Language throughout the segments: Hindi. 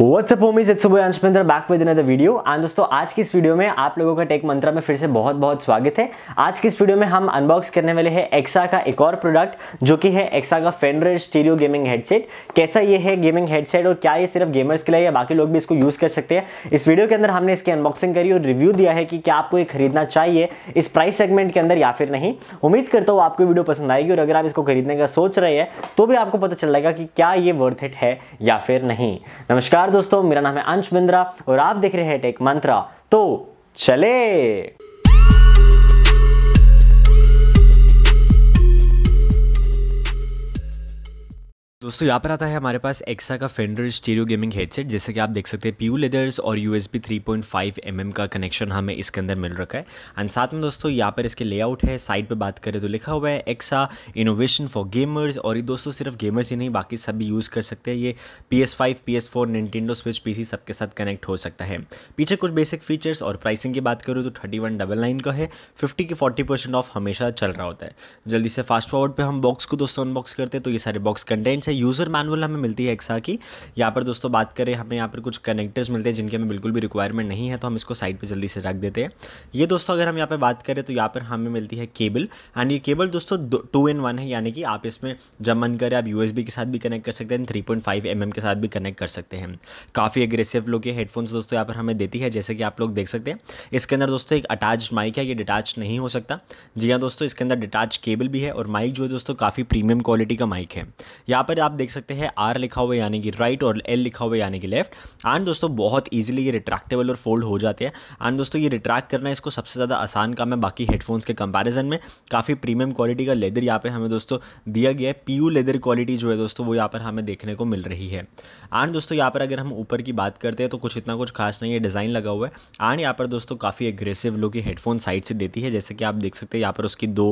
व्हाट्सअप होमीज इट्स सुबह अंश मंत्र back with another video and दोस्तों आज की इस वीडियो में आप लोगों का टेक मंत्रा में फिर से बहुत बहुत स्वागत है आज की इस वीडियो में हम अनबॉक्स करने वाले हैं एक्सा का एक और प्रोडक्ट जो कि है एक्सा का फेंडर स्टीरियो गेमिंग हेडसेट कैसा ये है गेमिंग हेडसेट और क्या ये सिर्फ गेमर्स के लिए या बाकी लोग भी इसको यूज़ कर सकते हैं इस वीडियो के अंदर हमने इसकी अनबॉक्सिंग करी और रिव्यू दिया है कि क्या आपको ये खरीदना चाहिए इस प्राइस सेगमेंट के अंदर या फिर नहीं उम्मीद करता हूँ आपको वीडियो पसंद आएगी और अगर आप इसको खरीदने का सोच रहे हैं तो भी आपको पता चल जाएगा कि क्या ये वर्थ इट है या फिर नहीं नमस्कार नमस्कार दोस्तों मेरा नाम है अंश बिंद्रा और आप देख रहे हैं टेक मंत्रा तो चले दोस्तों यहाँ पर आता है हमारे पास एक्सा का फेंडर स्टीरियो गेमिंग हेडसेट जैसे कि आप देख सकते हैं पीयू लेदर्स और U S B three point five M M का कनेक्शन हमें इसके अंदर मिल रखा है एंड साथ में दोस्तों यहाँ पर इसके लेआउट है साइड पे बात करें तो लिखा हुआ है एक्सा इनोवेशन फॉर गेमर्स और ये दोस्तों सिर्फ गेमर्स ही नहीं बाकी सब भी यूज़ कर सकते हैं ये P S five P S four Nintendo Switch P C सबके साथ कनेक्ट हो सकता है पीछे कुछ बेसिक फीचर्स और प्राइसिंग की बात करूँ तो थर्टी वन डबल नाइन का है फिफ्टी के फोर्टी परसेंट ऑफ हमेशा चल रहा होता है जल्दी से फास्ट फॉरवर्ड पर हम बॉक्स को दोस्तों अनबॉक्स करते हैं तो ये सारे बॉक्स कंटेंट्स है यूज़र मैनुअल हमें मिलती है एक्सा की यहाँ पर दोस्तों बात करें हमें यहाँ पर कुछ कनेक्टर्स मिलते हैं जिनके हमें बिल्कुल भी रिक्वायरमेंट नहीं है तो हम इसको साइड पर जल्दी से रख देते हैं ये दोस्तों अगर हम यहाँ पर बात करें तो यहाँ पर हमें मिलती है केबल एंड ये केबल दोस्तों टू इन वन है यानी कि आप इसमें जब मन करें आप यू के साथ भी कनेक्ट कर सकते हैं थ्री पॉइंट फाइव एम के साथ भी कनेक्ट कर सकते हैं काफ़ी एग्रेसिव लोग ये हेडफोन्स दोस्तों यहाँ पर हमें देती है जैसे कि आप लोग देख सकते हैं इसके अंदर दोस्तों एक अटैच माइक है ये डिटैच नहीं हो सकता जी हाँ दोस्तों इसके अंदर डिटैच केबल भी है और माइक जो है दोस्तों काफ़ी प्रीमियम क्वालिटी का माइक है यहाँ पर आप देख सकते हैं आर लिखा हुआ यानी कि राइट और एल लिखा हुआ यानी कि लेफ्ट एंड दोस्तों बहुत ईजिली ये रिट्रैक्टेबल और फोल्ड हो जाते हैं एंड दोस्तों ये रिट्रैक्ट करना इसको सबसे ज़्यादा आसान काम है बाकी हेडफोन्स के कंपेरिजन में काफ़ी प्रीमियम क्वालिटी का लेदर यहाँ पर हमें दोस्तों दिया गया है पी लेदर क्वालिटी जो है दोस्तों वो यहाँ पर हमें देखने को मिल रही है एंड दोस्तों यहाँ पर अगर हम ऊपर की बात करते हैं तो कुछ इतना कुछ खास नहीं है डिज़ाइन लगा हुआ है एंड यहाँ पर दोस्तों काफ़ी एग्रेसिव लुक हेडफोन साइड से देती है जैसे कि आप देख सकते हैं यहाँ पर उसकी दो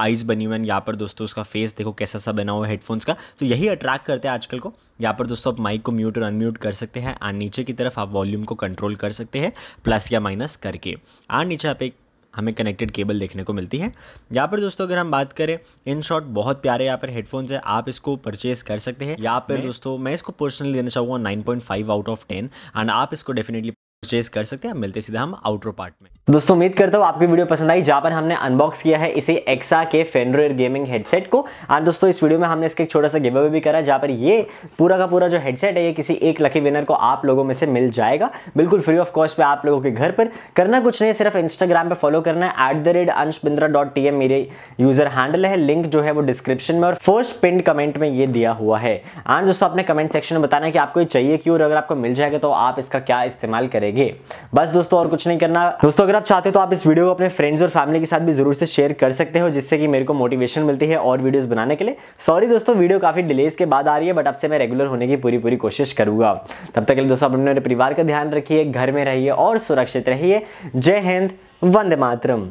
आइज़ बनी हुई है यहाँ पर दोस्तों उसका फेस देखो कैसा सा बना हुआ है हेडफोन्स का तो यही अट्रैक्ट करते हैं आजकल को यहाँ पर दोस्तों आप माइक को म्यूट और अनम्यूट कर सकते हैं और नीचे की तरफ आप वॉल्यूम को कंट्रोल कर सकते हैं प्लस या माइनस करके और नीचे आप एक हमें कनेक्टेड केबल देखने को मिलती है यहाँ पर दोस्तों अगर हम बात करें इन शॉर्ट बहुत प्यारे यहाँ पर हेडफोन्स है आप इसको परचेज कर सकते हैं यहाँ पर दोस्तों मैं इसको पर्सनली देना चाहूँगा nine point five out of ten and आप इसको डेफिनेटली परचेज कर सकते हैं मिलते सीधा हम आउटरो पार्ट में दोस्तों उम्मीद करता हूँ आपकी वीडियो पसंद आई जहाँ पर हमने अनबॉक्स किया है इसे एक्सा के फेंड्रोयर गेमिंग हेडसेट को और दोस्तों इस वीडियो में हमने इसके एक छोटा सा गिव अवे भी करा जहाँ पर ये पूरा का पूरा जो हेडसेट है ये किसी एक लकी विनर को आप लोगों में से मिल जाएगा बिल्कुल फ्री ऑफ कॉस्ट पे आप लोगों के घर पर करना कुछ नहीं सिर्फ इंस्टाग्राम पर फॉलो करना है eight the rate Ansh Bindra dot T M मेरे यूजर हैंडल है लिंक जो है वो डिस्क्रिप्शन में और फर्स्ट पिंड कमेंट में ये दिया हुआ है आज दोस्तों अपने कमेंट सेक्शन में बताना कि आपको ये चाहिए क्यों और अगर आपको मिल जाएगा तो आप इसका क्या इस्तेमाल करेंगे रहेंगे बस दोस्तों और कुछ नहीं करना दोस्तों अगर आप चाहते हो तो आप इस वीडियो को अपने फ्रेंड्स और फैमिली के साथ भी जरूर से शेयर कर सकते हो जिससे कि मेरे को मोटिवेशन मिलती है और वीडियोस बनाने के लिए सॉरी दोस्तों वीडियो काफी डिलेज के बाद आ रही है बट आपसे मैं रेगुलर होने की पूरी पूरी कोशिश करूंगा तब तक दोस्तों अपने परिवार का ध्यान रखिए घर में रहिए और सुरक्षित रहिए जय हिंद वंदे मातरम